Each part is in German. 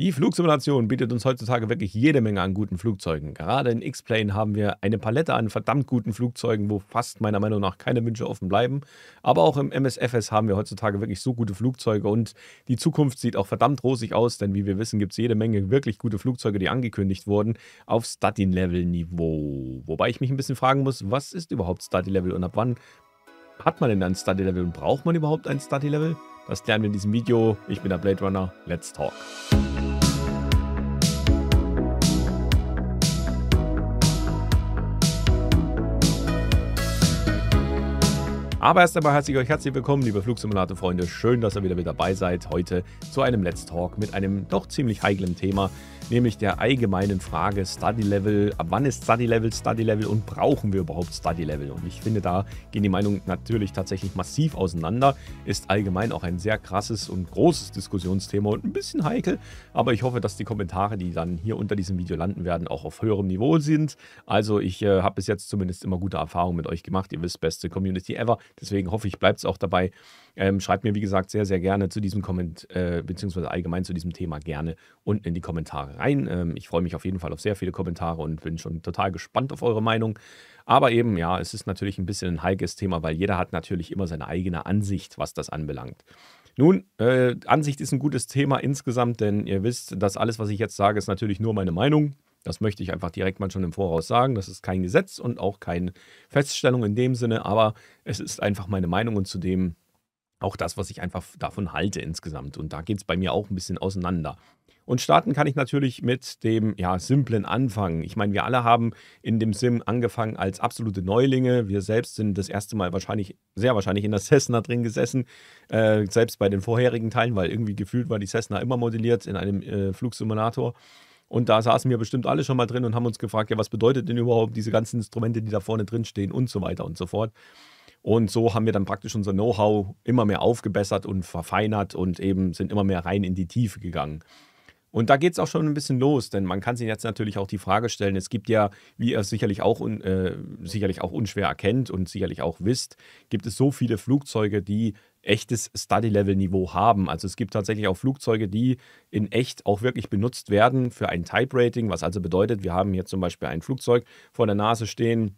Die Flugsimulation bietet uns heutzutage wirklich jede Menge an guten Flugzeugen. Gerade in X-Plane haben wir eine Palette an verdammt guten Flugzeugen, wo fast meiner Meinung nach keine Wünsche offen bleiben. Aber auch im MSFS haben wir heutzutage wirklich so gute Flugzeuge und die Zukunft sieht auch verdammt rosig aus, denn wie wir wissen, gibt es jede Menge wirklich gute Flugzeuge, die angekündigt wurden, auf Study-Level-Niveau. Wobei ich mich ein bisschen fragen muss, was ist überhaupt Study-Level und ab wann hat man denn ein Study-Level und braucht man überhaupt ein Study-Level? Das klären wir in diesem Video. Ich bin der Blade Runner. Let's talk. Aber erst einmal herzlich euch herzlich willkommen, liebe Flugsimulator-Freunde. Schön, dass ihr wieder mit dabei seid heute zu einem Let's Talk mit einem doch ziemlich heiklen Thema nämlich der allgemeinen Frage Study Level, ab wann ist Study Level Study Level und brauchen wir überhaupt Study Level? Und ich finde, da gehen die Meinungen natürlich tatsächlich massiv auseinander, ist allgemein auch ein sehr krasses und großes Diskussionsthema und ein bisschen heikel, aber ich hoffe, dass die Kommentare, die dann hier unter diesem Video landen werden, auch auf höherem Niveau sind. Also ich äh, habe bis jetzt zumindest immer gute Erfahrungen mit euch gemacht, ihr wisst, beste Community ever, deswegen hoffe ich, bleibt es auch dabei. Ähm, schreibt mir, wie gesagt, sehr, sehr gerne zu diesem Komment, äh, beziehungsweise allgemein zu diesem Thema gerne unten in die Kommentare ein. Ähm, ich freue mich auf jeden Fall auf sehr viele Kommentare und bin schon total gespannt auf eure Meinung. Aber eben, ja, es ist natürlich ein bisschen ein heikles Thema, weil jeder hat natürlich immer seine eigene Ansicht, was das anbelangt. Nun, äh, Ansicht ist ein gutes Thema insgesamt, denn ihr wisst, dass alles, was ich jetzt sage, ist natürlich nur meine Meinung. Das möchte ich einfach direkt mal schon im Voraus sagen. Das ist kein Gesetz und auch keine Feststellung in dem Sinne, aber es ist einfach meine Meinung und zudem auch das, was ich einfach davon halte insgesamt. Und da geht es bei mir auch ein bisschen auseinander. Und starten kann ich natürlich mit dem ja, simplen Anfang. Ich meine, wir alle haben in dem Sim angefangen als absolute Neulinge. Wir selbst sind das erste Mal wahrscheinlich, sehr wahrscheinlich in der Cessna drin gesessen. Äh, selbst bei den vorherigen Teilen, weil irgendwie gefühlt war die Cessna immer modelliert in einem äh, Flugsimulator. Und da saßen wir bestimmt alle schon mal drin und haben uns gefragt, ja, was bedeutet denn überhaupt diese ganzen Instrumente, die da vorne drin stehen und so weiter und so fort. Und so haben wir dann praktisch unser Know-how immer mehr aufgebessert und verfeinert und eben sind immer mehr rein in die Tiefe gegangen. Und da geht es auch schon ein bisschen los, denn man kann sich jetzt natürlich auch die Frage stellen, es gibt ja, wie ihr es sicherlich auch, äh, sicherlich auch unschwer erkennt und sicherlich auch wisst, gibt es so viele Flugzeuge, die echtes Study-Level-Niveau haben. Also es gibt tatsächlich auch Flugzeuge, die in echt auch wirklich benutzt werden für ein Type-Rating, was also bedeutet, wir haben hier zum Beispiel ein Flugzeug vor der Nase stehen,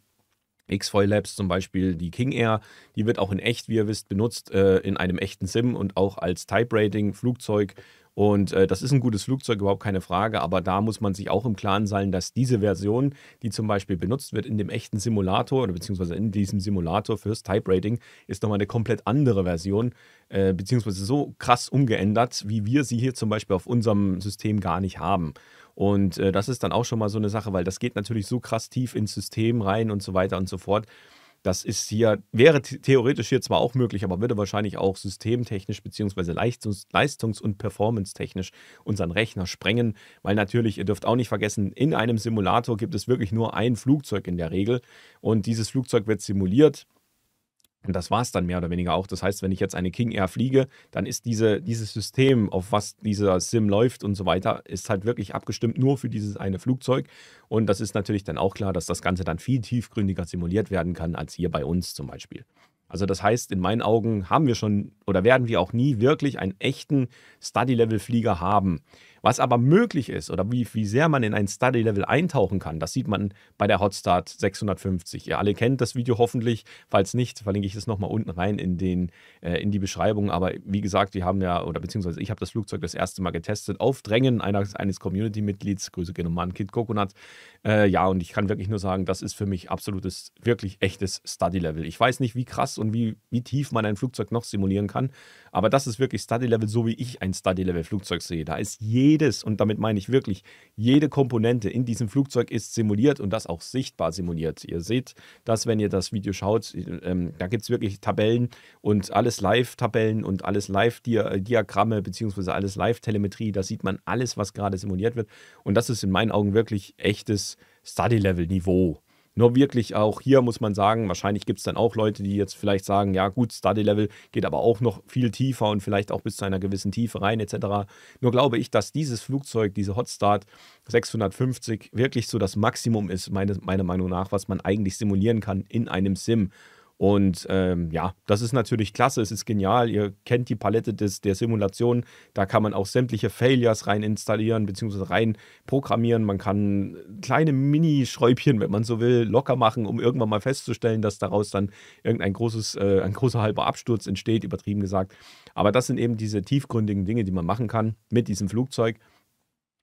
X-Foil Labs zum Beispiel, die King Air, die wird auch in echt, wie ihr wisst, benutzt äh, in einem echten Sim und auch als Type-Rating-Flugzeug und äh, das ist ein gutes Flugzeug, überhaupt keine Frage. Aber da muss man sich auch im Klaren sein, dass diese Version, die zum Beispiel benutzt wird in dem echten Simulator oder beziehungsweise in diesem Simulator fürs Type Rating, ist nochmal eine komplett andere Version, äh, beziehungsweise so krass umgeändert, wie wir sie hier zum Beispiel auf unserem System gar nicht haben. Und äh, das ist dann auch schon mal so eine Sache, weil das geht natürlich so krass tief ins System rein und so weiter und so fort. Das ist hier, wäre theoretisch hier zwar auch möglich, aber würde wahrscheinlich auch systemtechnisch bzw. Leistungs-, Leistungs und Performance-technisch unseren Rechner sprengen, weil natürlich, ihr dürft auch nicht vergessen, in einem Simulator gibt es wirklich nur ein Flugzeug in der Regel und dieses Flugzeug wird simuliert und das war es dann mehr oder weniger auch. Das heißt, wenn ich jetzt eine King Air fliege, dann ist diese, dieses System, auf was dieser Sim läuft und so weiter, ist halt wirklich abgestimmt nur für dieses eine Flugzeug. Und das ist natürlich dann auch klar, dass das Ganze dann viel tiefgründiger simuliert werden kann als hier bei uns zum Beispiel. Also das heißt, in meinen Augen haben wir schon oder werden wir auch nie wirklich einen echten Study-Level-Flieger haben. Was aber möglich ist oder wie, wie sehr man in ein Study-Level eintauchen kann, das sieht man bei der Hotstart 650. Ihr alle kennt das Video hoffentlich. Falls nicht, verlinke ich es nochmal unten rein in, den, äh, in die Beschreibung. Aber wie gesagt, wir haben ja, oder beziehungsweise ich habe das Flugzeug das erste Mal getestet, auf Drängen eines, eines Community-Mitglieds. Grüße gehen an Kid Coconut. Äh, ja, und ich kann wirklich nur sagen, das ist für mich absolutes, wirklich echtes Study-Level. Ich weiß nicht, wie krass und wie, wie tief man ein Flugzeug noch simulieren kann. Aber das ist wirklich Study-Level, so wie ich ein Study-Level-Flugzeug sehe. Da ist jedes, und damit meine ich wirklich, jede Komponente in diesem Flugzeug ist simuliert und das auch sichtbar simuliert. Ihr seht das, wenn ihr das Video schaut, ähm, da gibt es wirklich Tabellen und alles Live-Tabellen und alles Live-Diagramme -Dia beziehungsweise alles Live-Telemetrie. Da sieht man alles, was gerade simuliert wird. Und das ist in meinen Augen wirklich echtes Study-Level-Niveau. Nur wirklich auch hier muss man sagen, wahrscheinlich gibt es dann auch Leute, die jetzt vielleicht sagen, ja gut, Study Level geht aber auch noch viel tiefer und vielleicht auch bis zu einer gewissen Tiefe rein etc. Nur glaube ich, dass dieses Flugzeug, diese Hotstart 650 wirklich so das Maximum ist, meine, meiner Meinung nach, was man eigentlich simulieren kann in einem Sim. Und ähm, ja, das ist natürlich klasse, es ist genial. Ihr kennt die Palette des, der Simulation. Da kann man auch sämtliche Failures rein installieren bzw. rein programmieren. Man kann kleine Mini-Schräubchen, wenn man so will, locker machen, um irgendwann mal festzustellen, dass daraus dann irgendein großes, äh, ein großer halber Absturz entsteht, übertrieben gesagt. Aber das sind eben diese tiefgründigen Dinge, die man machen kann mit diesem Flugzeug.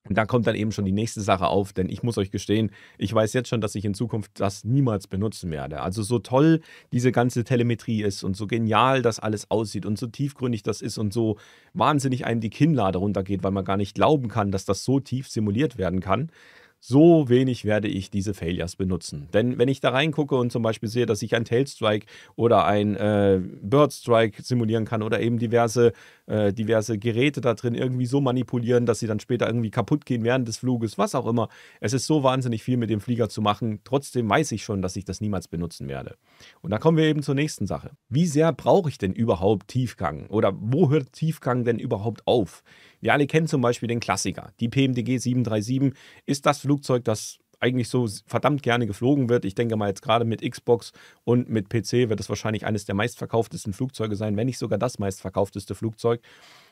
Und da kommt dann eben schon die nächste Sache auf, denn ich muss euch gestehen, ich weiß jetzt schon, dass ich in Zukunft das niemals benutzen werde. Also so toll diese ganze Telemetrie ist und so genial das alles aussieht und so tiefgründig das ist und so wahnsinnig einem die Kinnlade runtergeht, weil man gar nicht glauben kann, dass das so tief simuliert werden kann so wenig werde ich diese Failures benutzen. Denn wenn ich da reingucke und zum Beispiel sehe, dass ich ein Tailstrike oder ein äh, Birdstrike simulieren kann oder eben diverse, äh, diverse Geräte da drin irgendwie so manipulieren, dass sie dann später irgendwie kaputt gehen während des Fluges, was auch immer. Es ist so wahnsinnig viel mit dem Flieger zu machen. Trotzdem weiß ich schon, dass ich das niemals benutzen werde. Und da kommen wir eben zur nächsten Sache. Wie sehr brauche ich denn überhaupt Tiefgang? Oder wo hört Tiefgang denn überhaupt auf? Wir alle kennen zum Beispiel den Klassiker. Die PMDG 737 ist das Flugzeug, das eigentlich so verdammt gerne geflogen wird. Ich denke mal jetzt gerade mit Xbox und mit PC wird es wahrscheinlich eines der meistverkauftesten Flugzeuge sein, wenn nicht sogar das meistverkaufteste Flugzeug.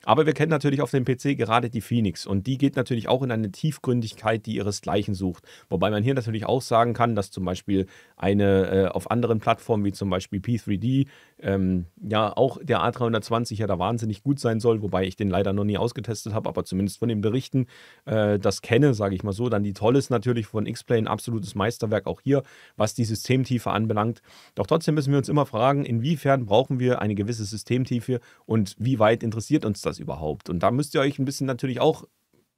Aber wir kennen natürlich auf dem PC gerade die Phoenix und die geht natürlich auch in eine Tiefgründigkeit, die ihresgleichen sucht. Wobei man hier natürlich auch sagen kann, dass zum Beispiel eine äh, auf anderen Plattformen wie zum Beispiel P3D ähm, ja auch der A320 ja da wahnsinnig gut sein soll, wobei ich den leider noch nie ausgetestet habe, aber zumindest von den Berichten äh, das kenne, sage ich mal so. Dann die Tolles natürlich von X-Play ein absolutes Meisterwerk auch hier, was die Systemtiefe anbelangt. Doch trotzdem müssen wir uns immer fragen, inwiefern brauchen wir eine gewisse Systemtiefe und wie weit interessiert uns das? das überhaupt? Und da müsst ihr euch ein bisschen natürlich auch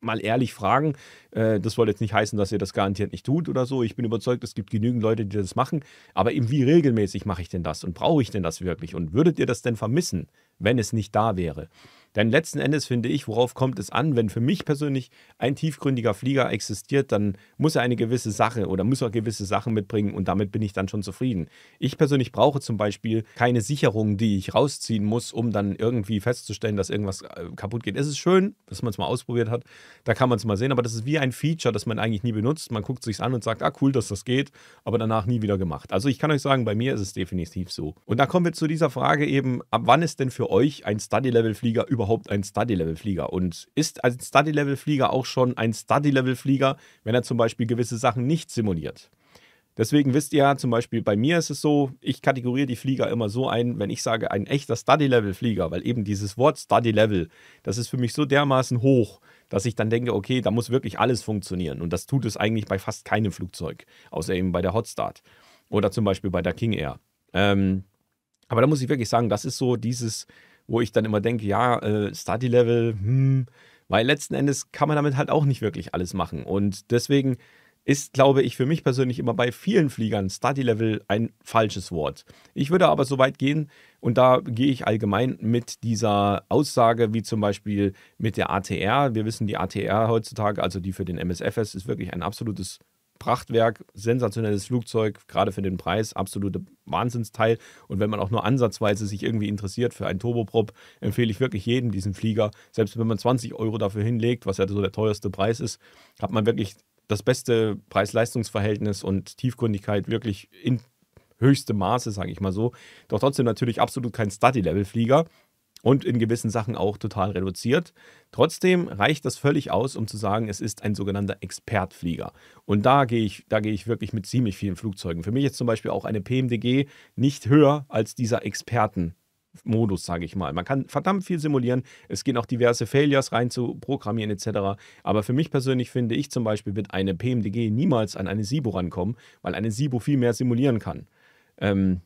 mal ehrlich fragen. Äh, das soll jetzt nicht heißen, dass ihr das garantiert nicht tut oder so. Ich bin überzeugt, es gibt genügend Leute, die das machen. Aber eben wie regelmäßig mache ich denn das und brauche ich denn das wirklich? Und würdet ihr das denn vermissen, wenn es nicht da wäre? Denn letzten Endes finde ich, worauf kommt es an, wenn für mich persönlich ein tiefgründiger Flieger existiert, dann muss er eine gewisse Sache oder muss er gewisse Sachen mitbringen und damit bin ich dann schon zufrieden. Ich persönlich brauche zum Beispiel keine Sicherung, die ich rausziehen muss, um dann irgendwie festzustellen, dass irgendwas äh, kaputt geht. Es ist schön, dass man es mal ausprobiert hat, da kann man es mal sehen, aber das ist wie ein Feature, das man eigentlich nie benutzt. Man guckt sich's an und sagt, ah cool, dass das geht, aber danach nie wieder gemacht. Also ich kann euch sagen, bei mir ist es definitiv so. Und da kommen wir zu dieser Frage eben, ab wann ist denn für euch ein Study-Level-Flieger überhaupt überhaupt ein Study-Level-Flieger? Und ist ein Study-Level-Flieger auch schon ein Study-Level-Flieger, wenn er zum Beispiel gewisse Sachen nicht simuliert? Deswegen wisst ihr ja, zum Beispiel bei mir ist es so, ich kategoriere die Flieger immer so ein, wenn ich sage, ein echter Study-Level-Flieger, weil eben dieses Wort Study-Level, das ist für mich so dermaßen hoch, dass ich dann denke, okay, da muss wirklich alles funktionieren. Und das tut es eigentlich bei fast keinem Flugzeug, außer eben bei der Hotstart oder zum Beispiel bei der King Air. Ähm, aber da muss ich wirklich sagen, das ist so dieses wo ich dann immer denke, ja, äh, Study-Level, hm, weil letzten Endes kann man damit halt auch nicht wirklich alles machen. Und deswegen ist, glaube ich, für mich persönlich immer bei vielen Fliegern Study-Level ein falsches Wort. Ich würde aber so weit gehen, und da gehe ich allgemein mit dieser Aussage, wie zum Beispiel mit der ATR. Wir wissen, die ATR heutzutage, also die für den MSFS, ist wirklich ein absolutes Prachtwerk, sensationelles Flugzeug, gerade für den Preis, absolute Wahnsinnsteil. Und wenn man auch nur ansatzweise sich irgendwie interessiert für einen Turboprop, empfehle ich wirklich jedem diesen Flieger. Selbst wenn man 20 Euro dafür hinlegt, was ja so der teuerste Preis ist, hat man wirklich das beste Preis-Leistungs-Verhältnis und Tiefgründigkeit wirklich in höchstem Maße, sage ich mal so. Doch trotzdem natürlich absolut kein Study-Level-Flieger und in gewissen Sachen auch total reduziert. Trotzdem reicht das völlig aus, um zu sagen, es ist ein sogenannter Expertflieger. Und da gehe ich, da gehe ich wirklich mit ziemlich vielen Flugzeugen. Für mich ist zum Beispiel auch eine PMDG nicht höher als dieser Experten. Modus, sage ich mal. Man kann verdammt viel simulieren. Es gehen auch diverse Failures rein zu programmieren etc. Aber für mich persönlich finde ich zum Beispiel, wird eine PMDG niemals an eine SIBO rankommen, weil eine SIBO viel mehr simulieren kann. Ähm,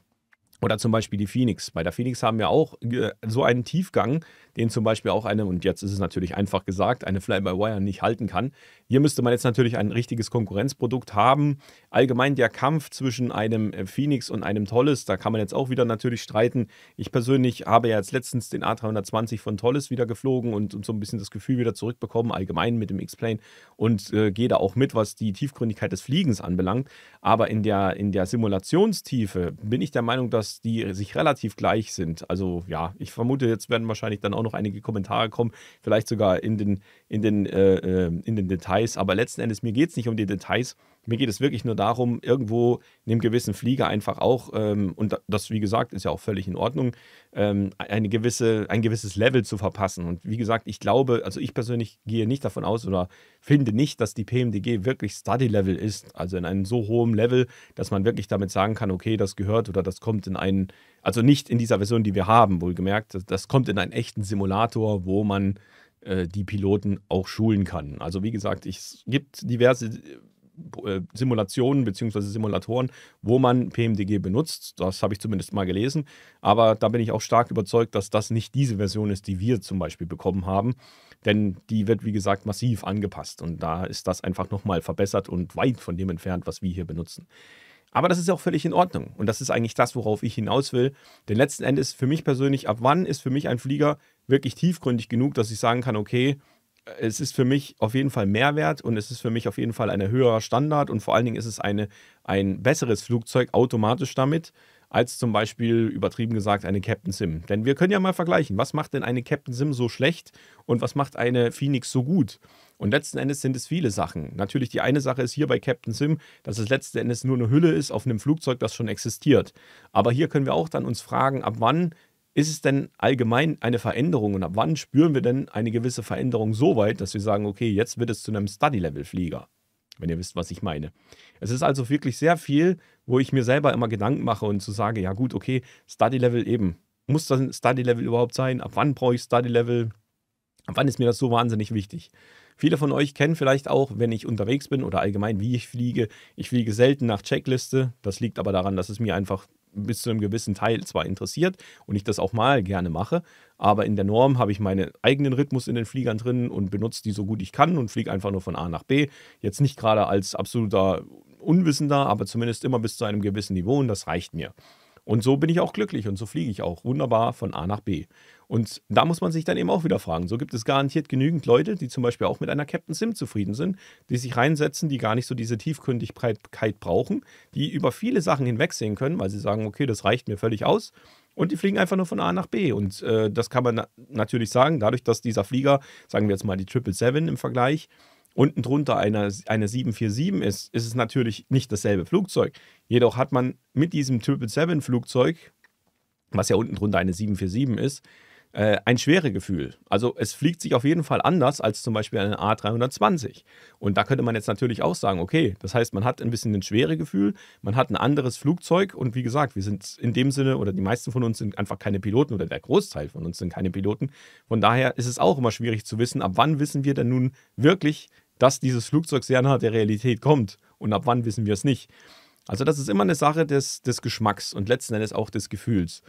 oder zum Beispiel die Phoenix. Bei der Phoenix haben wir auch äh, so einen Tiefgang, den zum Beispiel auch eine, und jetzt ist es natürlich einfach gesagt, eine Fly-by-Wire nicht halten kann. Hier müsste man jetzt natürlich ein richtiges Konkurrenzprodukt haben. Allgemein der Kampf zwischen einem äh, Phoenix und einem Tolles, da kann man jetzt auch wieder natürlich streiten. Ich persönlich habe ja jetzt letztens den A320 von Tolles wieder geflogen und, und so ein bisschen das Gefühl wieder zurückbekommen, allgemein mit dem X-Plane und äh, gehe da auch mit, was die Tiefgründigkeit des Fliegens anbelangt. Aber in der, in der Simulationstiefe bin ich der Meinung, dass die sich relativ gleich sind. Also ja, ich vermute, jetzt werden wahrscheinlich dann auch auch noch einige Kommentare kommen, vielleicht sogar in den, in den, äh, äh in den Details. Aber letzten Endes, mir geht es nicht um die Details. Mir geht es wirklich nur darum, irgendwo in einem gewissen Flieger einfach auch, ähm, und das, wie gesagt, ist ja auch völlig in Ordnung, ähm, eine gewisse, ein gewisses Level zu verpassen. Und wie gesagt, ich glaube, also ich persönlich gehe nicht davon aus oder finde nicht, dass die PMDG wirklich Study-Level ist, also in einem so hohen Level, dass man wirklich damit sagen kann, okay, das gehört oder das kommt in einen also nicht in dieser Version, die wir haben, wohlgemerkt. Das, kommt in einen echten Simulator, wo man äh, die Piloten auch schulen kann. Also wie gesagt, es gibt diverse äh, Simulationen bzw. Simulatoren, wo man PMDG benutzt. Das habe ich zumindest mal gelesen. Aber da bin ich auch stark überzeugt, dass das nicht diese Version ist, die wir zum Beispiel bekommen haben. Denn die wird, wie gesagt, massiv angepasst. Und da ist das einfach nochmal verbessert und weit von dem entfernt, was wir hier benutzen. Aber das ist auch völlig in Ordnung. Und das ist eigentlich das, worauf ich hinaus will. Denn letzten Endes für mich persönlich, ab wann ist für mich ein Flieger wirklich tiefgründig genug, dass ich sagen kann, okay, es ist für mich auf jeden Fall Mehrwert und es ist für mich auf jeden Fall ein höherer Standard und vor allen Dingen ist es eine, ein besseres Flugzeug automatisch damit, als zum Beispiel übertrieben gesagt eine Captain Sim. Denn wir können ja mal vergleichen, was macht denn eine Captain Sim so schlecht und was macht eine Phoenix so gut? Und letzten Endes sind es viele Sachen. Natürlich, die eine Sache ist hier bei Captain Sim, dass es letzten Endes nur eine Hülle ist auf einem Flugzeug, das schon existiert. Aber hier können wir auch dann uns fragen, ab wann ist es denn allgemein eine Veränderung und ab wann spüren wir denn eine gewisse Veränderung so weit, dass wir sagen, okay, jetzt wird es zu einem Study-Level-Flieger? wenn ihr wisst, was ich meine. Es ist also wirklich sehr viel, wo ich mir selber immer Gedanken mache und zu so sage, ja gut, okay, Study Level eben. Muss das ein Study Level überhaupt sein? Ab wann brauche ich Study Level? Wann ist mir das so wahnsinnig wichtig? Viele von euch kennen vielleicht auch, wenn ich unterwegs bin oder allgemein, wie ich fliege. Ich fliege selten nach Checkliste. Das liegt aber daran, dass es mir einfach bis zu einem gewissen Teil zwar interessiert und ich das auch mal gerne mache, aber in der Norm habe ich meinen eigenen Rhythmus in den Fliegern drin und benutze die so gut ich kann und fliege einfach nur von A nach B. Jetzt nicht gerade als absoluter Unwissender, aber zumindest immer bis zu einem gewissen Niveau und das reicht mir. Und so bin ich auch glücklich und so fliege ich auch wunderbar von A nach B. Und da muss man sich dann eben auch wieder fragen. So gibt es garantiert genügend Leute, die zum Beispiel auch mit einer Captain Sim zufrieden sind, die sich reinsetzen, die gar nicht so diese Tiefkündigkeit brauchen, die über viele Sachen hinwegsehen können, weil sie sagen, okay, das reicht mir völlig aus. Und die fliegen einfach nur von A nach B. Und äh, das kann man na natürlich sagen, dadurch, dass dieser Flieger, sagen wir jetzt mal die 777 im Vergleich, unten drunter eine, eine 747 ist, ist es natürlich nicht dasselbe Flugzeug. Jedoch hat man mit diesem 777-Flugzeug, was ja unten drunter eine 747 ist, äh, ein Schweregefühl. Also es fliegt sich auf jeden Fall anders als zum Beispiel ein A320. Und da könnte man jetzt natürlich auch sagen, okay, das heißt, man hat ein bisschen ein Schweregefühl, man hat ein anderes Flugzeug und wie gesagt, wir sind in dem Sinne oder die meisten von uns sind einfach keine Piloten oder der Großteil von uns sind keine Piloten. Von daher ist es auch immer schwierig zu wissen, ab wann wissen wir denn nun wirklich, dass dieses Flugzeug sehr nah der Realität kommt und ab wann wissen wir es nicht. Also das ist immer eine Sache des, des Geschmacks und letzten Endes auch des Gefühls.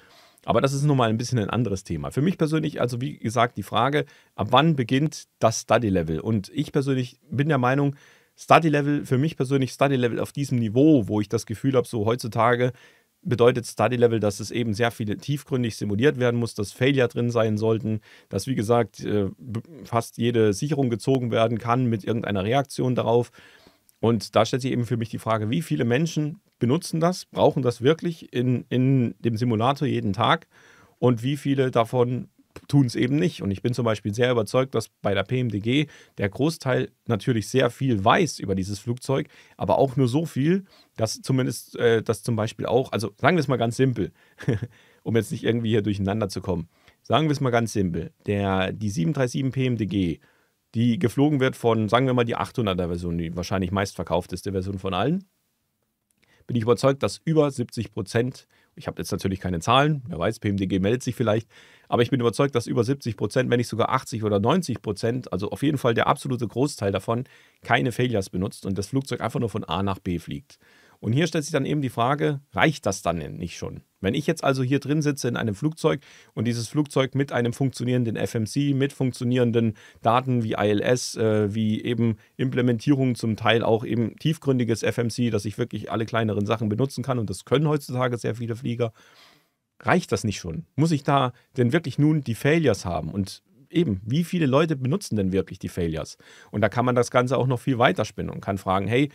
Aber das ist nun mal ein bisschen ein anderes Thema. Für mich persönlich, also wie gesagt, die Frage, ab wann beginnt das Study Level? Und ich persönlich bin der Meinung, Study Level, für mich persönlich Study Level auf diesem Niveau, wo ich das Gefühl habe, so heutzutage bedeutet Study Level, dass es eben sehr viel tiefgründig simuliert werden muss, dass Failure drin sein sollten, dass wie gesagt äh, fast jede Sicherung gezogen werden kann mit irgendeiner Reaktion darauf und da stellt sich eben für mich die Frage, wie viele Menschen benutzen das, brauchen das wirklich in, in dem Simulator jeden Tag und wie viele davon tun es eben nicht. Und ich bin zum Beispiel sehr überzeugt, dass bei der PMDG der Großteil natürlich sehr viel weiß über dieses Flugzeug, aber auch nur so viel, dass zumindest, äh, dass zum Beispiel auch, also sagen wir es mal ganz simpel, um jetzt nicht irgendwie hier durcheinander zu kommen, sagen wir es mal ganz simpel, der, die 737 PMDG die geflogen wird von, sagen wir mal, die 800er-Version, die wahrscheinlich meistverkaufteste Version von allen, bin ich überzeugt, dass über 70 Prozent, ich habe jetzt natürlich keine Zahlen, wer weiß, PMDG meldet sich vielleicht, aber ich bin überzeugt, dass über 70 Prozent, wenn nicht sogar 80 oder 90 Prozent, also auf jeden Fall der absolute Großteil davon, keine Failures benutzt und das Flugzeug einfach nur von A nach B fliegt. Und hier stellt sich dann eben die Frage, reicht das dann nicht schon? Wenn ich jetzt also hier drin sitze in einem Flugzeug und dieses Flugzeug mit einem funktionierenden FMC, mit funktionierenden Daten wie ILS, äh, wie eben Implementierungen zum Teil auch eben tiefgründiges FMC, dass ich wirklich alle kleineren Sachen benutzen kann und das können heutzutage sehr viele Flieger, reicht das nicht schon? Muss ich da denn wirklich nun die Failures haben? Und eben, wie viele Leute benutzen denn wirklich die Failures? Und da kann man das Ganze auch noch viel weiter spinnen und kann fragen, hey,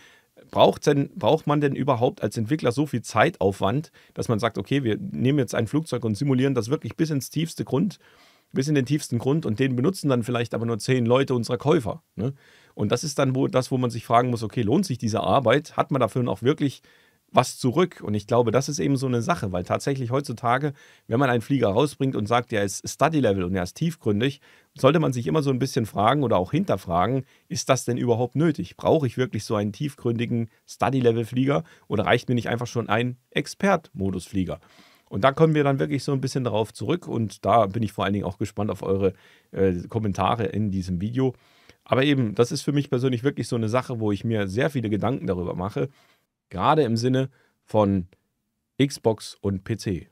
braucht, denn, braucht man denn überhaupt als Entwickler so viel Zeitaufwand, dass man sagt, okay, wir nehmen jetzt ein Flugzeug und simulieren das wirklich bis ins tiefste Grund, bis in den tiefsten Grund und den benutzen dann vielleicht aber nur zehn Leute unserer Käufer. Ne? Und das ist dann wo, das, wo man sich fragen muss, okay, lohnt sich diese Arbeit? Hat man dafür auch wirklich was zurück? Und ich glaube, das ist eben so eine Sache, weil tatsächlich heutzutage, wenn man einen Flieger rausbringt und sagt, der ist Study-Level und der ist tiefgründig sollte man sich immer so ein bisschen fragen oder auch hinterfragen, ist das denn überhaupt nötig? Brauche ich wirklich so einen tiefgründigen Study-Level-Flieger oder reicht mir nicht einfach schon ein Expert-Modus-Flieger? Und da kommen wir dann wirklich so ein bisschen darauf zurück und da bin ich vor allen Dingen auch gespannt auf eure äh, Kommentare in diesem Video. Aber eben, das ist für mich persönlich wirklich so eine Sache, wo ich mir sehr viele Gedanken darüber mache, gerade im Sinne von Xbox und PC.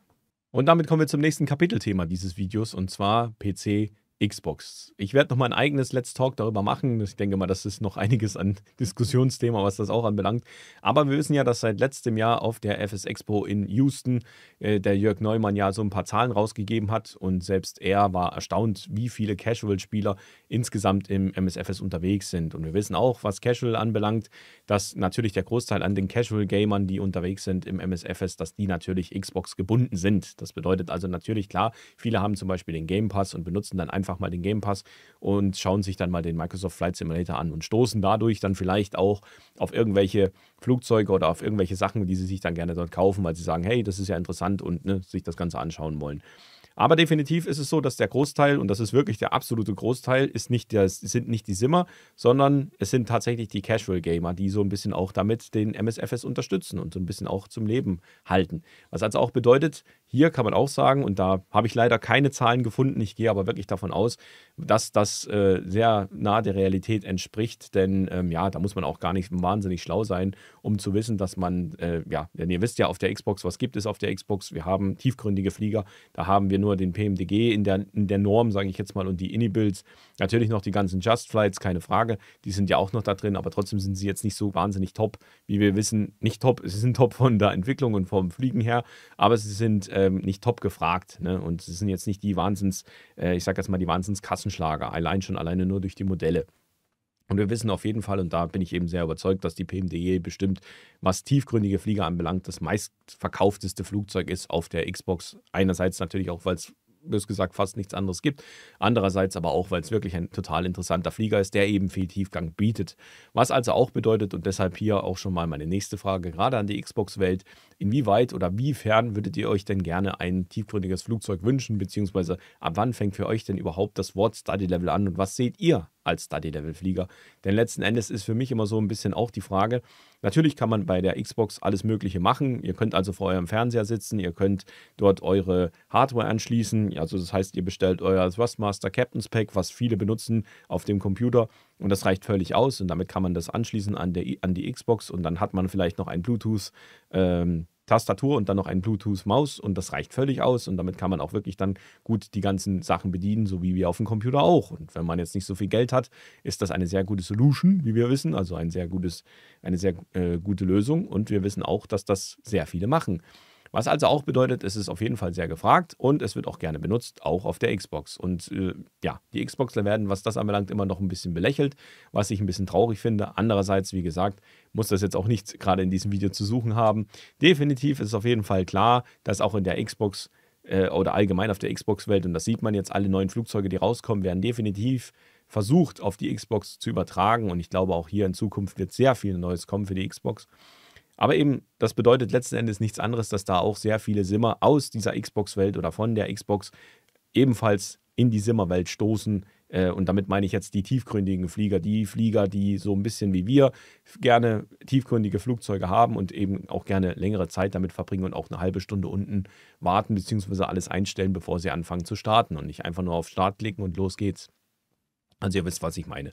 Und damit kommen wir zum nächsten Kapitelthema dieses Videos und zwar PC Xbox. Ich werde noch mal ein eigenes Let's Talk darüber machen. Ich denke mal, das ist noch einiges an Diskussionsthema, was das auch anbelangt. Aber wir wissen ja, dass seit letztem Jahr auf der FS Expo in Houston äh, der Jörg Neumann ja so ein paar Zahlen rausgegeben hat und selbst er war erstaunt, wie viele Casual-Spieler insgesamt im MSFS unterwegs sind. Und wir wissen auch, was Casual anbelangt, dass natürlich der Großteil an den Casual-Gamern, die unterwegs sind im MSFS, dass die natürlich Xbox gebunden sind. Das bedeutet also natürlich klar, viele haben zum Beispiel den Game Pass und benutzen dann einfach einfach mal den Game Pass und schauen sich dann mal den Microsoft Flight Simulator an und stoßen dadurch dann vielleicht auch auf irgendwelche Flugzeuge oder auf irgendwelche Sachen, die sie sich dann gerne dort kaufen, weil sie sagen, hey, das ist ja interessant und ne, sich das Ganze anschauen wollen. Aber definitiv ist es so, dass der Großteil, und das ist wirklich der absolute Großteil, ist nicht der, sind nicht die Simmer, sondern es sind tatsächlich die Casual Gamer, die so ein bisschen auch damit den MSFS unterstützen und so ein bisschen auch zum Leben halten. Was also auch bedeutet, hier kann man auch sagen, und da habe ich leider keine Zahlen gefunden, ich gehe aber wirklich davon aus, dass das äh, sehr nah der Realität entspricht, denn ähm, ja, da muss man auch gar nicht wahnsinnig schlau sein, um zu wissen, dass man, äh, ja, denn ihr wisst ja, auf der Xbox, was gibt es auf der Xbox? Wir haben tiefgründige Flieger, da haben wir nur den PMDG in der, in der Norm, sage ich jetzt mal, und die ini Natürlich noch die ganzen Just Flights, keine Frage, die sind ja auch noch da drin, aber trotzdem sind sie jetzt nicht so wahnsinnig top, wie wir wissen. Nicht top, sie sind top von der Entwicklung und vom Fliegen her, aber sie sind äh, ähm, nicht top gefragt. Ne? Und sie sind jetzt nicht die Wahnsinns, äh, ich sage jetzt mal, die Wahnsinnskassenschlager, allein schon alleine nur durch die Modelle. Und wir wissen auf jeden Fall, und da bin ich eben sehr überzeugt, dass die PMDE bestimmt, was tiefgründige Flieger anbelangt, das meistverkaufteste Flugzeug ist auf der Xbox. Einerseits natürlich auch, weil es bös gesagt fast nichts anderes gibt. Andererseits aber auch, weil es wirklich ein total interessanter Flieger ist, der eben viel Tiefgang bietet. Was also auch bedeutet, und deshalb hier auch schon mal meine nächste Frage, gerade an die Xbox-Welt, inwieweit oder wie fern würdet ihr euch denn gerne ein tiefgründiges Flugzeug wünschen, beziehungsweise ab wann fängt für euch denn überhaupt das Wort Study Level an und was seht ihr als Study-Level-Flieger. Denn letzten Endes ist für mich immer so ein bisschen auch die Frage, natürlich kann man bei der Xbox alles Mögliche machen. Ihr könnt also vor eurem Fernseher sitzen, ihr könnt dort eure Hardware anschließen. Also das heißt, ihr bestellt euer Thrustmaster Captain's Pack, was viele benutzen auf dem Computer. Und das reicht völlig aus und damit kann man das anschließen an, der, an die Xbox und dann hat man vielleicht noch ein Bluetooth. Ähm, Tastatur und dann noch ein Bluetooth-Maus und das reicht völlig aus und damit kann man auch wirklich dann gut die ganzen Sachen bedienen, so wie wir auf dem Computer auch. Und wenn man jetzt nicht so viel Geld hat, ist das eine sehr gute Solution, wie wir wissen, also ein sehr gutes, eine sehr äh, gute Lösung und wir wissen auch, dass das sehr viele machen. Was also auch bedeutet, es ist auf jeden Fall sehr gefragt und es wird auch gerne benutzt, auch auf der Xbox. Und äh, ja, die Xboxler werden, was das anbelangt, immer noch ein bisschen belächelt, was ich ein bisschen traurig finde. Andererseits, wie gesagt, muss das jetzt auch nicht gerade in diesem Video zu suchen haben. Definitiv ist es auf jeden Fall klar, dass auch in der Xbox äh, oder allgemein auf der Xbox-Welt, und das sieht man jetzt, alle neuen Flugzeuge, die rauskommen, werden definitiv versucht, auf die Xbox zu übertragen. Und ich glaube, auch hier in Zukunft wird sehr viel Neues kommen für die Xbox. Aber eben, das bedeutet letzten Endes nichts anderes, dass da auch sehr viele Simmer aus dieser Xbox-Welt oder von der Xbox ebenfalls in die Simmer-Welt stoßen. Äh, und damit meine ich jetzt die tiefgründigen Flieger, die Flieger, die so ein bisschen wie wir gerne tiefgründige Flugzeuge haben und eben auch gerne längere Zeit damit verbringen und auch eine halbe Stunde unten warten bzw. alles einstellen, bevor sie anfangen zu starten und nicht einfach nur auf Start klicken und los geht's. Also ihr wisst, was ich meine.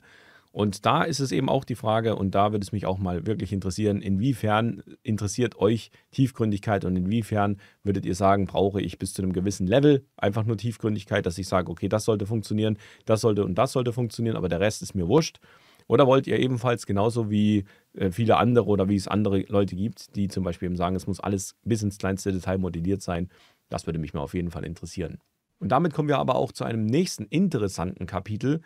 Und da ist es eben auch die Frage, und da würde es mich auch mal wirklich interessieren, inwiefern interessiert euch Tiefgründigkeit und inwiefern würdet ihr sagen, brauche ich bis zu einem gewissen Level einfach nur Tiefgründigkeit, dass ich sage, okay, das sollte funktionieren, das sollte und das sollte funktionieren, aber der Rest ist mir wurscht. Oder wollt ihr ebenfalls genauso wie äh, viele andere oder wie es andere Leute gibt, die zum Beispiel eben sagen, es muss alles bis ins kleinste Detail modelliert sein? Das würde mich mal auf jeden Fall interessieren. Und damit kommen wir aber auch zu einem nächsten interessanten Kapitel,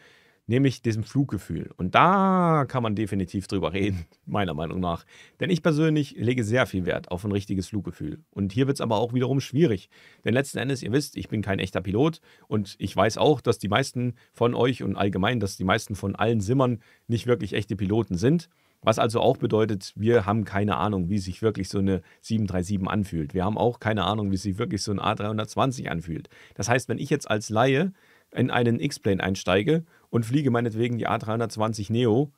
nämlich diesem Fluggefühl. Und da kann man definitiv drüber reden, meiner Meinung nach. Denn ich persönlich lege sehr viel Wert auf ein richtiges Fluggefühl. Und hier wird es aber auch wiederum schwierig. Denn letzten Endes, ihr wisst, ich bin kein echter Pilot und ich weiß auch, dass die meisten von euch und allgemein, dass die meisten von allen Simmern nicht wirklich echte Piloten sind. Was also auch bedeutet, wir haben keine Ahnung, wie sich wirklich so eine 737 anfühlt. Wir haben auch keine Ahnung, wie sich wirklich so ein A320 anfühlt. Das heißt, wenn ich jetzt als Laie in einen X-Plane einsteige und fliege meinetwegen die A320 Neo,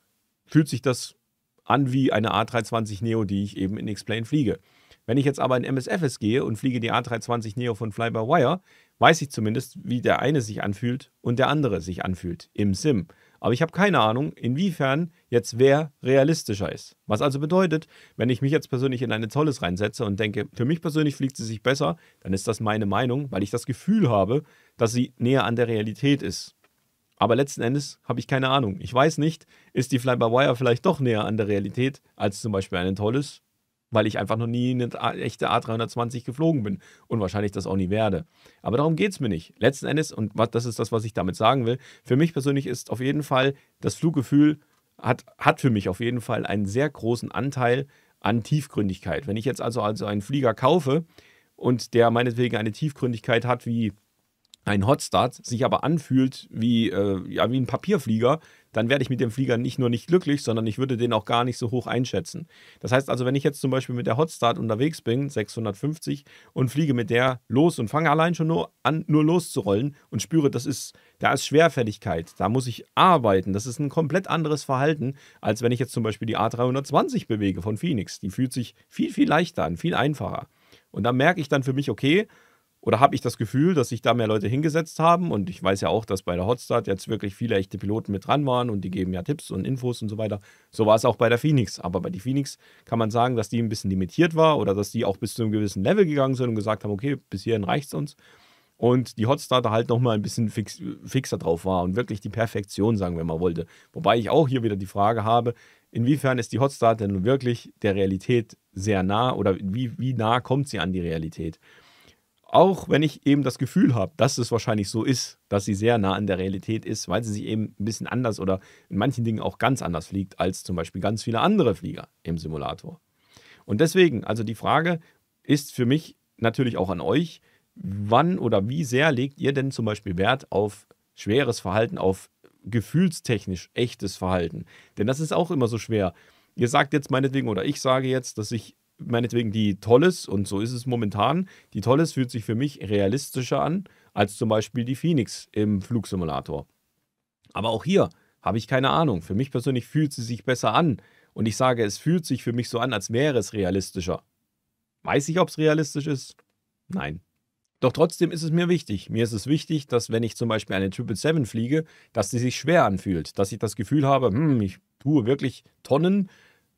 fühlt sich das an wie eine A320 Neo, die ich eben in X-Plane fliege. Wenn ich jetzt aber in MSFS gehe und fliege die A320 Neo von Fly-by-Wire, weiß ich zumindest, wie der eine sich anfühlt und der andere sich anfühlt im Sim. Aber ich habe keine Ahnung, inwiefern jetzt wer realistischer ist. Was also bedeutet, wenn ich mich jetzt persönlich in eine Zolles reinsetze und denke, für mich persönlich fliegt sie sich besser, dann ist das meine Meinung, weil ich das Gefühl habe, dass sie näher an der Realität ist. Aber letzten Endes habe ich keine Ahnung. Ich weiß nicht, ist die Fly-by-Wire vielleicht doch näher an der Realität als zum Beispiel ein Tolles, weil ich einfach noch nie eine echte A320 geflogen bin und wahrscheinlich das auch nie werde. Aber darum geht es mir nicht. Letzten Endes, und das ist das, was ich damit sagen will, für mich persönlich ist auf jeden Fall das Fluggefühl hat, hat für mich auf jeden Fall einen sehr großen Anteil an Tiefgründigkeit. Wenn ich jetzt also, also einen Flieger kaufe und der meinetwegen eine Tiefgründigkeit hat wie ein Hotstart sich aber anfühlt wie, äh, ja, wie ein Papierflieger, dann werde ich mit dem Flieger nicht nur nicht glücklich, sondern ich würde den auch gar nicht so hoch einschätzen. Das heißt also, wenn ich jetzt zum Beispiel mit der Hotstart unterwegs bin, 650, und fliege mit der los und fange allein schon nur an, nur loszurollen und spüre, das ist, da ist Schwerfälligkeit, da muss ich arbeiten. Das ist ein komplett anderes Verhalten, als wenn ich jetzt zum Beispiel die A320 bewege von Phoenix. Die fühlt sich viel, viel leichter an, viel einfacher. Und da merke ich dann für mich, okay, oder habe ich das Gefühl, dass sich da mehr Leute hingesetzt haben und ich weiß ja auch, dass bei der Hotstart jetzt wirklich viele echte Piloten mit dran waren und die geben ja Tipps und Infos und so weiter. So war es auch bei der Phoenix, aber bei der Phoenix kann man sagen, dass die ein bisschen limitiert war oder dass die auch bis zu einem gewissen Level gegangen sind und gesagt haben, okay, bis hierhin reicht es uns. Und die Hotstarter halt nochmal ein bisschen fix, fixer drauf war und wirklich die Perfektion, sagen wir mal, wollte. Wobei ich auch hier wieder die Frage habe, inwiefern ist die Hotstarter nun wirklich der Realität sehr nah oder wie, wie nah kommt sie an die Realität? Auch wenn ich eben das Gefühl habe, dass es wahrscheinlich so ist, dass sie sehr nah an der Realität ist, weil sie sich eben ein bisschen anders oder in manchen Dingen auch ganz anders fliegt als zum Beispiel ganz viele andere Flieger im Simulator. Und deswegen, also die Frage ist für mich natürlich auch an euch, wann oder wie sehr legt ihr denn zum Beispiel Wert auf schweres Verhalten, auf gefühlstechnisch echtes Verhalten? Denn das ist auch immer so schwer. Ihr sagt jetzt meinetwegen oder ich sage jetzt, dass ich meinetwegen die Tolles, und so ist es momentan, die Tolles fühlt sich für mich realistischer an als zum Beispiel die Phoenix im Flugsimulator. Aber auch hier habe ich keine Ahnung. Für mich persönlich fühlt sie sich besser an. Und ich sage, es fühlt sich für mich so an, als wäre es realistischer. Weiß ich, ob es realistisch ist? Nein. Doch trotzdem ist es mir wichtig. Mir ist es wichtig, dass wenn ich zum Beispiel eine 777 fliege, dass sie sich schwer anfühlt. Dass ich das Gefühl habe, hm, ich tue wirklich Tonnen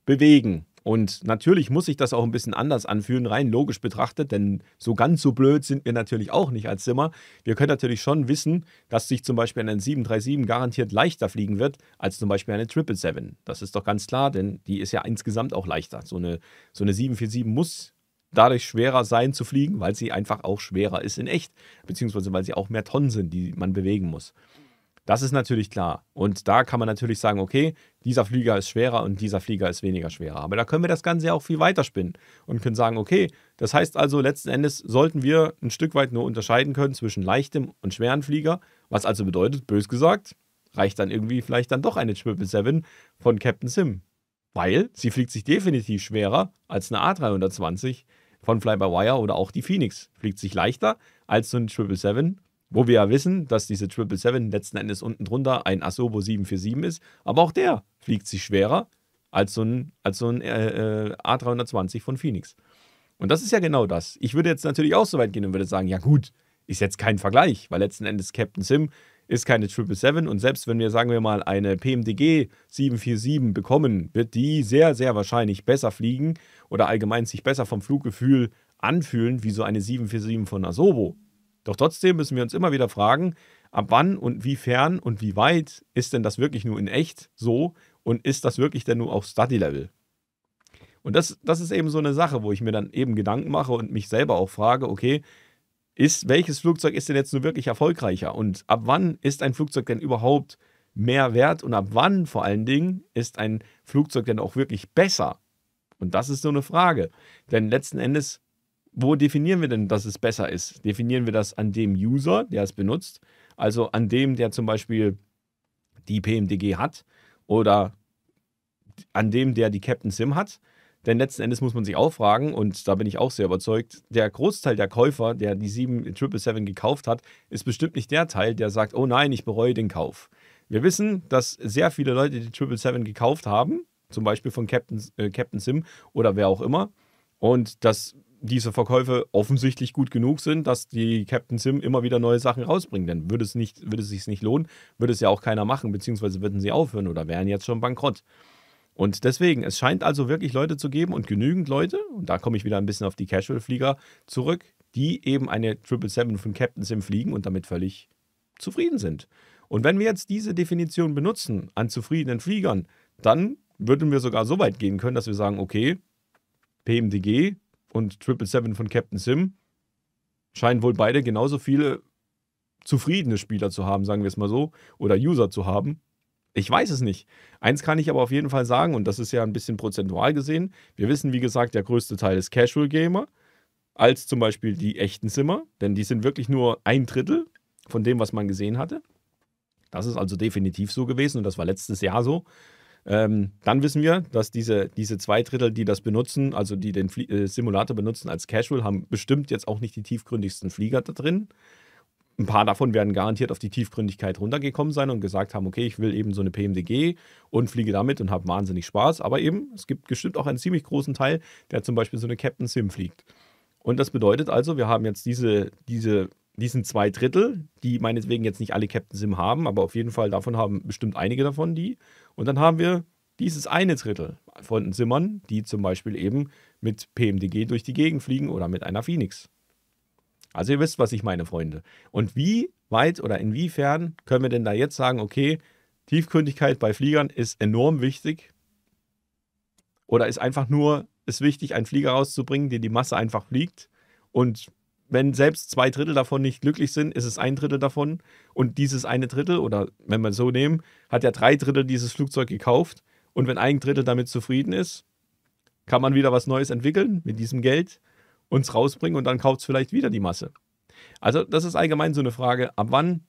bewegen. Und natürlich muss sich das auch ein bisschen anders anfühlen, rein logisch betrachtet, denn so ganz so blöd sind wir natürlich auch nicht als Zimmer. Wir können natürlich schon wissen, dass sich zum Beispiel eine 737 garantiert leichter fliegen wird als zum Beispiel eine 777. Das ist doch ganz klar, denn die ist ja insgesamt auch leichter. So eine, so eine 747 muss dadurch schwerer sein zu fliegen, weil sie einfach auch schwerer ist in echt, beziehungsweise weil sie auch mehr Tonnen sind, die man bewegen muss. Das ist natürlich klar. Und da kann man natürlich sagen, okay, dieser Flieger ist schwerer und dieser Flieger ist weniger schwerer. Aber da können wir das Ganze ja auch viel weiter spinnen und können sagen, okay, das heißt also, letzten Endes sollten wir ein Stück weit nur unterscheiden können zwischen leichtem und schweren Flieger, was also bedeutet, bös gesagt, reicht dann irgendwie vielleicht dann doch eine 777 von Captain Sim. Weil sie fliegt sich definitiv schwerer als eine A320 von Fly-by-Wire oder auch die Phoenix. Fliegt sich leichter als so ein 777 wo wir ja wissen, dass diese 777 letzten Endes unten drunter ein Asobo 747 ist. Aber auch der fliegt sich schwerer als so ein, als so ein äh, äh A320 von Phoenix. Und das ist ja genau das. Ich würde jetzt natürlich auch so weit gehen und würde sagen, ja gut, ist jetzt kein Vergleich, weil letzten Endes Captain Sim ist keine 777 und selbst wenn wir, sagen wir mal, eine PMDG 747 bekommen, wird die sehr, sehr wahrscheinlich besser fliegen oder allgemein sich besser vom Fluggefühl anfühlen wie so eine 747 von Asobo. Doch trotzdem müssen wir uns immer wieder fragen, ab wann und wie fern und wie weit ist denn das wirklich nur in echt so und ist das wirklich denn nur auf Study-Level? Und das, das ist eben so eine Sache, wo ich mir dann eben Gedanken mache und mich selber auch frage, okay, ist, welches Flugzeug ist denn jetzt nur wirklich erfolgreicher? Und ab wann ist ein Flugzeug denn überhaupt mehr wert? Und ab wann vor allen Dingen ist ein Flugzeug denn auch wirklich besser? Und das ist so eine Frage. Denn letzten Endes wo definieren wir denn, dass es besser ist? Definieren wir das an dem User, der es benutzt, also an dem, der zum Beispiel die PMDG hat oder an dem, der die Captain Sim hat? Denn letzten Endes muss man sich auch fragen, und da bin ich auch sehr überzeugt, der Großteil der Käufer, der die 777 äh, gekauft hat, ist bestimmt nicht der Teil, der sagt, oh nein, ich bereue den Kauf. Wir wissen, dass sehr viele Leute die 777 gekauft haben, zum Beispiel von Captain, äh, Captain Sim oder wer auch immer. Und das diese Verkäufe offensichtlich gut genug sind, dass die Captain Sim immer wieder neue Sachen rausbringen. Denn würde es, nicht, würde es sich nicht lohnen, würde es ja auch keiner machen, beziehungsweise würden sie aufhören oder wären jetzt schon bankrott. Und deswegen, es scheint also wirklich Leute zu geben und genügend Leute, und da komme ich wieder ein bisschen auf die Casual-Flieger zurück, die eben eine 777 von Captain Sim fliegen und damit völlig zufrieden sind. Und wenn wir jetzt diese Definition benutzen an zufriedenen Fliegern, dann würden wir sogar so weit gehen können, dass wir sagen, okay, PMDG und Triple Seven von Captain Sim scheinen wohl beide genauso viele zufriedene Spieler zu haben, sagen wir es mal so, oder User zu haben. Ich weiß es nicht. Eins kann ich aber auf jeden Fall sagen, und das ist ja ein bisschen prozentual gesehen. Wir wissen, wie gesagt, der größte Teil ist Casual Gamer, als zum Beispiel die echten Zimmer, denn die sind wirklich nur ein Drittel von dem, was man gesehen hatte. Das ist also definitiv so gewesen und das war letztes Jahr so. Ähm, dann wissen wir, dass diese, diese zwei Drittel, die das benutzen, also die den Flie äh, Simulator benutzen als Casual, haben bestimmt jetzt auch nicht die tiefgründigsten Flieger da drin. Ein paar davon werden garantiert auf die Tiefgründigkeit runtergekommen sein und gesagt haben, okay, ich will eben so eine PMDG und fliege damit und habe wahnsinnig Spaß. Aber eben, es gibt bestimmt auch einen ziemlich großen Teil, der zum Beispiel so eine Captain Sim fliegt. Und das bedeutet also, wir haben jetzt diese, diese diesen zwei Drittel, die meinetwegen jetzt nicht alle Captain Sim haben, aber auf jeden Fall davon haben bestimmt einige davon die. Und dann haben wir dieses eine Drittel von Simmern, die zum Beispiel eben mit PMDG durch die Gegend fliegen oder mit einer Phoenix. Also ihr wisst, was ich meine, Freunde. Und wie weit oder inwiefern können wir denn da jetzt sagen, okay, Tiefkündigkeit bei Fliegern ist enorm wichtig? Oder ist einfach nur es wichtig, einen Flieger rauszubringen, den die Masse einfach fliegt und wenn selbst zwei Drittel davon nicht glücklich sind, ist es ein Drittel davon. Und dieses eine Drittel, oder wenn man so nehmen, hat ja drei Drittel dieses Flugzeug gekauft. Und wenn ein Drittel damit zufrieden ist, kann man wieder was Neues entwickeln mit diesem Geld, uns rausbringen und dann kauft es vielleicht wieder die Masse. Also das ist allgemein so eine Frage, ab wann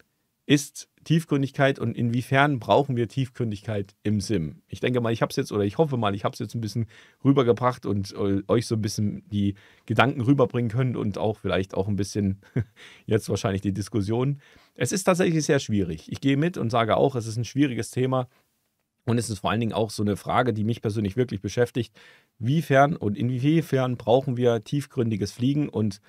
ist Tiefgründigkeit und inwiefern brauchen wir Tiefgründigkeit im SIM? Ich denke mal, ich habe es jetzt oder ich hoffe mal, ich habe es jetzt ein bisschen rübergebracht und euch so ein bisschen die Gedanken rüberbringen können und auch vielleicht auch ein bisschen jetzt wahrscheinlich die Diskussion. Es ist tatsächlich sehr schwierig. Ich gehe mit und sage auch, es ist ein schwieriges Thema. Und es ist vor allen Dingen auch so eine Frage, die mich persönlich wirklich beschäftigt. Wiefern und inwiefern brauchen wir tiefgründiges Fliegen und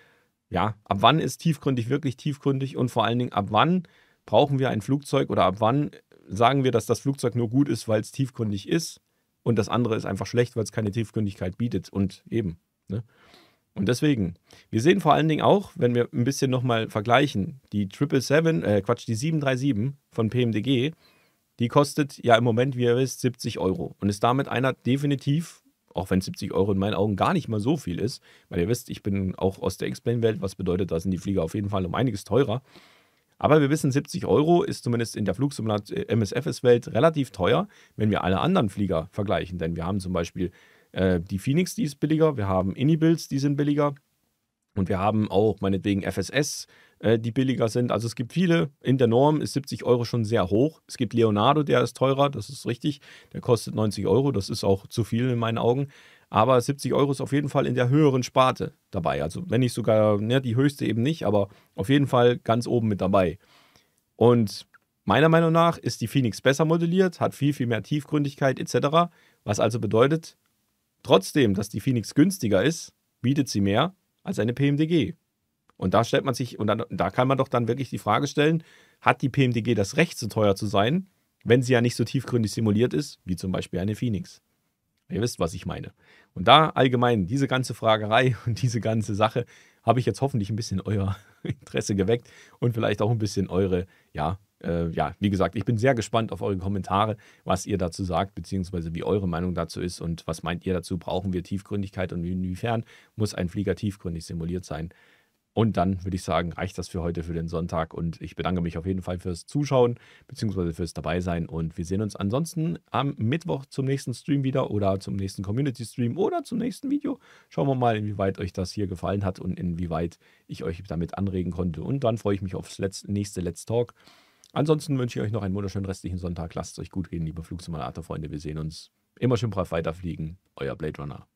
ja, ab wann ist tiefgründig wirklich tiefgründig und vor allen Dingen ab wann brauchen wir ein Flugzeug oder ab wann sagen wir, dass das Flugzeug nur gut ist, weil es tiefgründig ist und das andere ist einfach schlecht, weil es keine Tiefgründigkeit bietet und eben. Ne? Und deswegen, wir sehen vor allen Dingen auch, wenn wir ein bisschen nochmal vergleichen, die 777, äh Quatsch, die 737 von PMDG, die kostet ja im Moment, wie ihr wisst, 70 Euro und ist damit einer definitiv, auch wenn 70 Euro in meinen Augen gar nicht mal so viel ist, weil ihr wisst, ich bin auch aus der Explain-Welt, was bedeutet, da sind die Flieger auf jeden Fall um einiges teurer. Aber wir wissen, 70 Euro ist zumindest in der Flugsimulator-MSFS-Welt äh, relativ teuer, wenn wir alle anderen Flieger vergleichen. Denn wir haben zum Beispiel äh, die Phoenix, die ist billiger, wir haben Inibills, die sind billiger. Und wir haben auch meinetwegen FSS, äh, die billiger sind. Also es gibt viele. In der Norm ist 70 Euro schon sehr hoch. Es gibt Leonardo, der ist teurer, das ist richtig. Der kostet 90 Euro, das ist auch zu viel in meinen Augen. Aber 70 Euro ist auf jeden Fall in der höheren Sparte dabei. Also wenn nicht sogar, ne, die höchste eben nicht, aber auf jeden Fall ganz oben mit dabei. Und meiner Meinung nach ist die Phoenix besser modelliert, hat viel, viel mehr Tiefgründigkeit etc. Was also bedeutet, trotzdem, dass die Phoenix günstiger ist, bietet sie mehr als eine PMDG. Und da stellt man sich, und dann, da kann man doch dann wirklich die Frage stellen, hat die PMDG das Recht, so teuer zu sein, wenn sie ja nicht so tiefgründig simuliert ist, wie zum Beispiel eine Phoenix? Ihr wisst, was ich meine. Und da allgemein diese ganze Fragerei und diese ganze Sache habe ich jetzt hoffentlich ein bisschen euer Interesse geweckt und vielleicht auch ein bisschen eure, ja, äh, ja, wie gesagt, ich bin sehr gespannt auf eure Kommentare, was ihr dazu sagt, beziehungsweise wie eure Meinung dazu ist und was meint ihr dazu, brauchen wir Tiefgründigkeit und inwiefern muss ein Flieger tiefgründig simuliert sein. Und dann würde ich sagen, reicht das für heute, für den Sonntag. Und ich bedanke mich auf jeden Fall fürs Zuschauen bzw. fürs Dabeisein. Und wir sehen uns ansonsten am Mittwoch zum nächsten Stream wieder oder zum nächsten Community-Stream oder zum nächsten Video. Schauen wir mal, inwieweit euch das hier gefallen hat und inwieweit ich euch damit anregen konnte. Und dann freue ich mich aufs Letz nächste Let's Talk. Ansonsten wünsche ich euch noch einen wunderschönen restlichen Sonntag. Lasst es euch gut gehen, liebe Flugsimulator-Freunde. Wir sehen uns. Immer schön brav weiterfliegen. Euer Blade Runner.